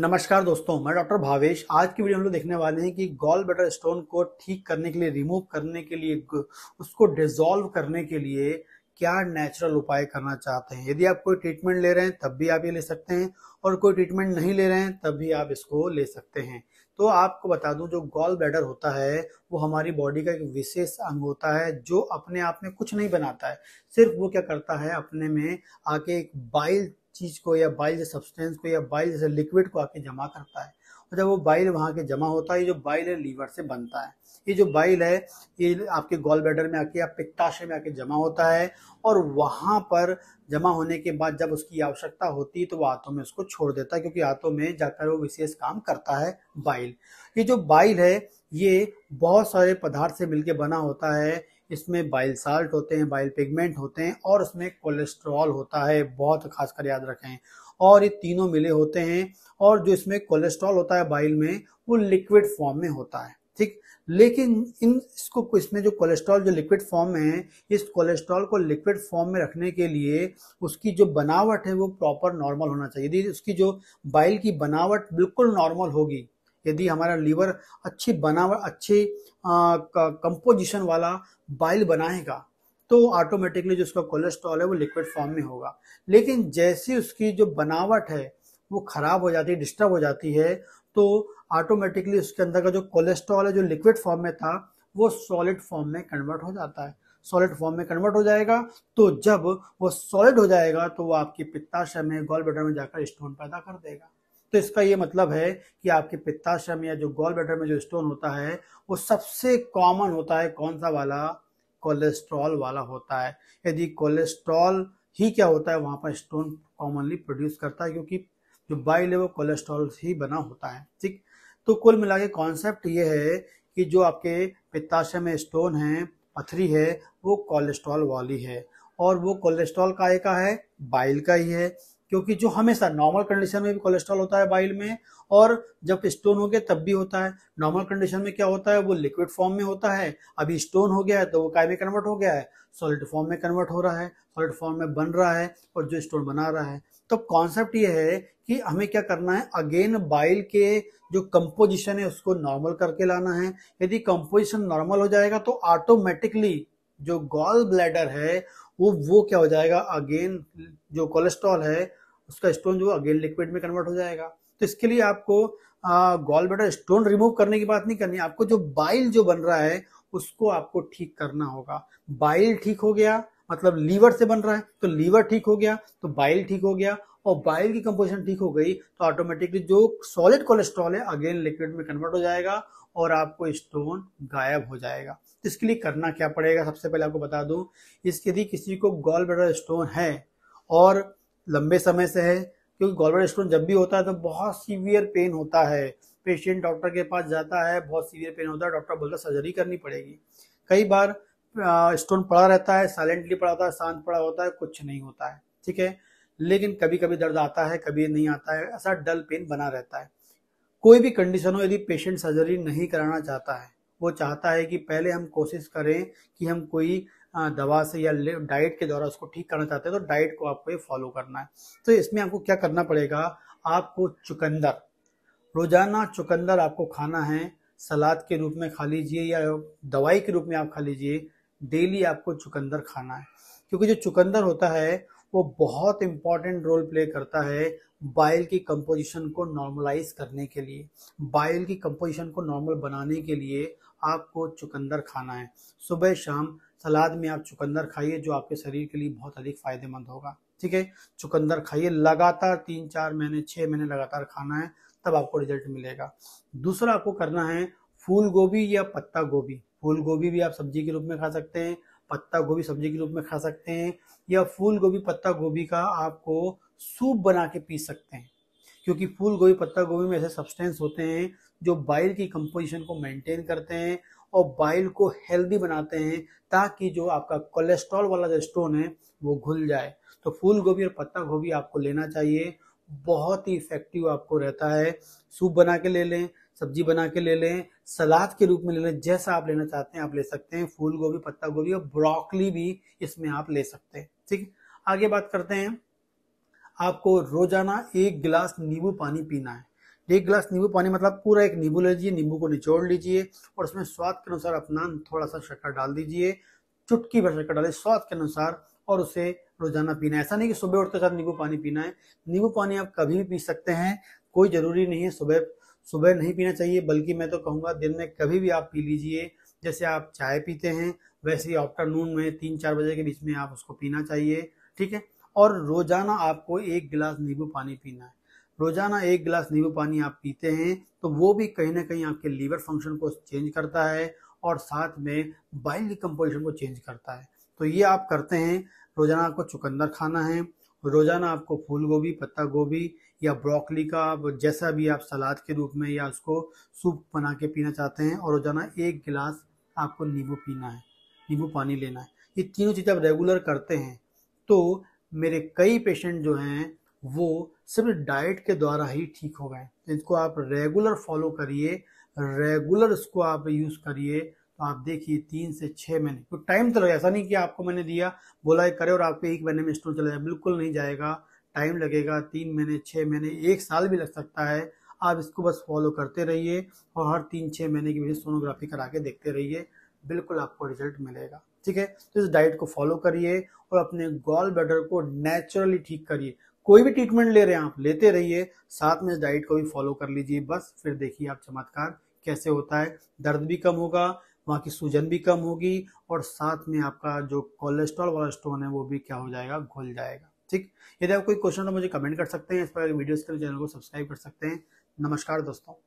नमस्कार दोस्तों मैं डॉक्टर भावेश आज की वीडियो हम लोग देखने वाले हैं कि गॉल बटर स्टोन को ठीक करने के लिए रिमूव करने के लिए उसको डिजोल्व करने के लिए क्या नेचुरल उपाय करना चाहते हैं यदि आप कोई ट्रीटमेंट ले रहे हैं तब भी आप ये ले सकते हैं और कोई ट्रीटमेंट नहीं ले रहे हैं तब भी आप इसको ले सकते हैं तो आपको बता दूं जो गॉल ब्लैडर होता है वो हमारी बॉडी का एक विशेष अंग होता है जो अपने आप में कुछ नहीं बनाता है सिर्फ वो क्या करता है अपने में आके एक बाइल चीज़ को या बाइल जैसे सब्सटेंस को या बाइल जैसे लिक्विड को आके जमा करता है और जब वो बाइल वहाँ के जमा होता है ये जो बाइल है लीवर से बनता है ये जो बाइल है ये आपके गॉल बेडर में आके या पित्ताशय में आके जमा होता है और वहाँ पर जमा होने के बाद जब उसकी आवश्यकता होती है तो वो हाथों में उसको छोड़ देता है क्योंकि हाथों में जाकर वो विशेष काम करता है बाइल ये जो बाइल है ये बहुत सारे पदार्थ से मिलकर बना होता है इसमें बाइल साल्ट होते हैं बाइल पिगमेंट होते हैं और उसमें कोलेस्ट्रॉल होता है बहुत खासकर याद रखें और ये तीनों मिले होते हैं और जो इसमें कोलेस्ट्रॉल होता है बाइल में वो लिक्विड फॉर्म में होता है ठीक लेकिन इन इसको इसमें जो कोलेस्ट्रॉल जो लिक्विड फॉर्म में है इस कोलेस्ट्रॉल को लिक्विड फॉर्म में रखने के लिए उसकी जो बनावट है वो प्रॉपर नॉर्मल होना चाहिए यदि उसकी जो बाइल की बनावट बिल्कुल नॉर्मल होगी यदि हमारा लीवर अच्छे बनावट अच्छे कंपोजिशन वाला बाइल बनाएगा तो ऑटोमेटिकली जो उसका कोलेस्ट्रॉल है वो लिक्विड फॉर्म में होगा लेकिन जैसे उसकी जो बनावट है वो खराब हो जाती है डिस्टर्ब हो जाती है तो ऑटोमेटिकली उसके अंदर का जो कोलेस्ट्रॉल है जो लिक्विड फॉर्म में था वो सॉलिड फॉर्म में कन्वर्ट हो जाता है सॉलिड फॉर्म में कन्वर्ट हो जाएगा तो जब वो सॉलिड हो जाएगा तो वो आपकी पित्ताशय में गॉल बटर में जाकर स्टोन पैदा कर देगा तो इसका ये मतलब है कि आपके पित्ताशय में या जो गोल बैटर में जो स्टोन होता है वो सबसे कॉमन होता है कौन सा वाला कोलेस्ट्रॉल वाला होता है यदि कोलेस्ट्रॉल ही क्या होता है वहाँ पर स्टोन कॉमनली प्रोड्यूस करता है क्योंकि जो बाई लेवल कोलेस्ट्रॉल ही बना होता है ठीक तो कुल मिला के कॉन्सेप्ट ये है कि जो आपके पित्ताशय में स्टोन है पथरी है वो कोलेस्ट्रॉल वाली है और वो कोलेस्ट्रॉल का एक है बाइल का ही है क्योंकि जो हमेशा नॉर्मल कंडीशन में भी कोलेस्ट्रॉल होता है बाइल में और जब स्टोन हो गया तब भी होता है नॉर्मल कंडीशन में क्या होता है वो लिक्विड फॉर्म में होता है अभी स्टोन हो गया है तो वो काय में कन्वर्ट हो गया है सॉलिड फॉर्म में कन्वर्ट हो रहा है सॉलिड फॉर्म में बन रहा है और जो स्टोन बना रहा है तो कॉन्सेप्ट ये है कि हमें क्या करना है अगेन बाइल के जो कंपोजिशन है उसको नॉर्मल करके लाना है यदि कंपोजिशन नॉर्मल हो जाएगा तो ऑटोमेटिकली जो गॉल ब्लैडर है वो वो क्या हो जाएगा अगेन जो कोलेस्ट्रॉल है उसका स्टोन जो अगेन लिक्विड में कन्वर्ट हो जाएगा तो इसके लिए आपको गॉल बेटर स्टोन रिमूव करने की बात नहीं करनी आपको जो बाइल जो बन रहा है उसको आपको ठीक करना होगा बाइल ठीक हो गया मतलब लीवर से बन रहा है तो लीवर ठीक हो गया तो बाइल ठीक हो गया और बाइल की कंपोजिशन ठीक हो गई तो ऑटोमेटिकली जो सॉलिड कोलेस्ट्रॉल है अगेन लिक्विड में कन्वर्ट हो जाएगा और आपको स्टोन गायब हो जाएगा इसके लिए करना क्या पड़ेगा सबसे पहले आपको बता दूं इस यदि किसी को गॉल ब्लडर स्टोन है और लंबे समय से है क्योंकि गॉल ब्लडर स्टोन जब भी होता है तो बहुत सीवियर पेन होता है पेशेंट डॉक्टर के पास जाता है बहुत सीवियर पेन होता है डॉक्टर बोलता है सर्जरी करनी पड़ेगी कई बार स्टोन पड़ा रहता है साइलेंटली पड़ा होता है शांत पड़ा होता है कुछ नहीं होता है ठीक है लेकिन कभी कभी दर्द आता है कभी नहीं आता है ऐसा डल पेन बना रहता है कोई भी कंडीशन हो यदि पेशेंट सर्जरी नहीं कराना चाहता है वो चाहता है कि पहले हम कोशिश करें कि हम कोई दवा से या डाइट के द्वारा उसको ठीक करना चाहते हैं तो डाइट को आपको ये फॉलो करना है तो इसमें आपको क्या करना पड़ेगा आपको चुकंदर रोजाना चुकंदर आपको खाना है सलाद के रूप में खा लीजिए या दवाई के रूप में आप खा लीजिए डेली आपको चुकंदर खाना है क्योंकि जो चुकंदर होता है वो बहुत इंपॉर्टेंट रोल प्ले करता है बाइल की कंपोजिशन को नॉर्मलाइज करने के लिए बाइल की कंपोजिशन को नॉर्मल बनाने के लिए आपको चुकंदर खाना है सुबह शाम सलाद में आप चुकंदर खाइए जो आपके शरीर के लिए बहुत अधिक फायदेमंद होगा ठीक है चुकंदर खाइए लगातार तीन चार महीने छः महीने लगातार खाना है तब आपको रिजल्ट मिलेगा दूसरा आपको करना है फूल गोभी या पत्ता गोभी फूल गोभी भी आप सब्जी के रूप में खा सकते हैं पत्ता गोभी सब्जी के रूप में खा सकते हैं या फूल गोभी पत्ता गोभी का आपको सूप बना के पी सकते हैं क्योंकि फूल गोभी पत्ता गोभी में ऐसे सब्सटेंस होते हैं जो बाइल की कंपोजिशन को मेंटेन करते हैं और बाइल को हेल्दी बनाते हैं ताकि जो आपका कोलेस्ट्रॉल वाला जो स्टोन है वो घुल जाए तो फूल गोभी और पत्ता गोभी आपको लेना चाहिए बहुत ही इफेक्टिव आपको रहता है सूप बना के ले लें सब्जी बना के ले लें सलाद के रूप में ले लें जैसा आप लेना चाहते हैं आप ले सकते हैं फूल गोभी पत्ता गोभी और ब्रोकली भी इसमें आप ले सकते हैं ठीक आगे बात करते हैं आपको रोजाना एक गिलास नींबू पानी पीना है एक गिलास नींबू पानी मतलब पूरा एक नींबू ले लीजिए नींबू को निचोड़ लीजिए और उसमें स्वाद के अनुसार अपना थोड़ा सा शक्कर डाल दीजिए चुटकी भर शक्कर डालिए स्वाद के अनुसार और उसे रोजाना पीना है ऐसा नहीं कि सुबह उठते साथ नींबू पानी पीना है नींबू पानी आप कभी भी पी सकते हैं कोई जरूरी नहीं है सुबह सुबह नहीं पीना चाहिए बल्कि मैं तो कहूँगा दिन में कभी भी आप पी लीजिए जैसे आप चाय पीते हैं वैसे ही आफ्टरनून में तीन चार बजे के बीच में आप उसको पीना चाहिए ठीक है और रोजाना आपको एक गिलास नींबू पानी पीना है रोजाना एक गिलास नींबू पानी आप पीते हैं तो वो भी कहीं ना कहीं आपके लीवर फंक्शन को चेंज करता है और साथ में बाइल कंपोजिशन को चेंज करता है तो ये आप करते हैं रोजाना आपको चुकंदर खाना है रोज़ाना आपको फूल गोभी पत्ता गोभी या ब्रोकली का जैसा भी आप सलाद के रूप में या उसको सूप बना के पीना चाहते हैं और रोज़ाना एक गिलास आपको नींबू पीना है नींबू पानी लेना है ये तीनों चीज़ें आप रेगुलर करते हैं तो मेरे कई पेशेंट जो हैं वो सिर्फ डाइट के द्वारा ही ठीक हो गए इसको आप रेगुलर फॉलो करिए रेगुलर इसको आप यूज़ करिए तो आप देखिए तीन से छह महीने तो टाइम तो लगे ऐसा नहीं कि आपको मैंने दिया बोला करे और आपके एक महीने में स्टोर चला जाए बिल्कुल नहीं जाएगा टाइम लगेगा तीन महीने छह महीने एक साल भी लग सकता है आप इसको बस फॉलो करते रहिए और हर तीन छह महीने की वजह सोनोग्राफी करा के देखते रहिए बिल्कुल आपको रिजल्ट मिलेगा ठीक है तो इस डाइट को फॉलो करिए और अपने गॉल ब्लडर को नेचुरली ठीक करिए कोई भी ट्रीटमेंट ले रहे हैं आप लेते रहिए साथ में इस डाइट को भी फॉलो कर लीजिए बस फिर देखिए आप चमत्कार कैसे होता है दर्द भी कम होगा वहाँ की सूजन भी कम होगी और साथ में आपका जो कोलेस्ट्रॉल वाला स्टोन है वो भी क्या हो जाएगा घुल जाएगा ठीक यदि आप कोई क्वेश्चन तो मुझे कमेंट कर सकते हैं इस पर वीडियोस के चैनल को सब्सक्राइब कर सकते हैं नमस्कार दोस्तों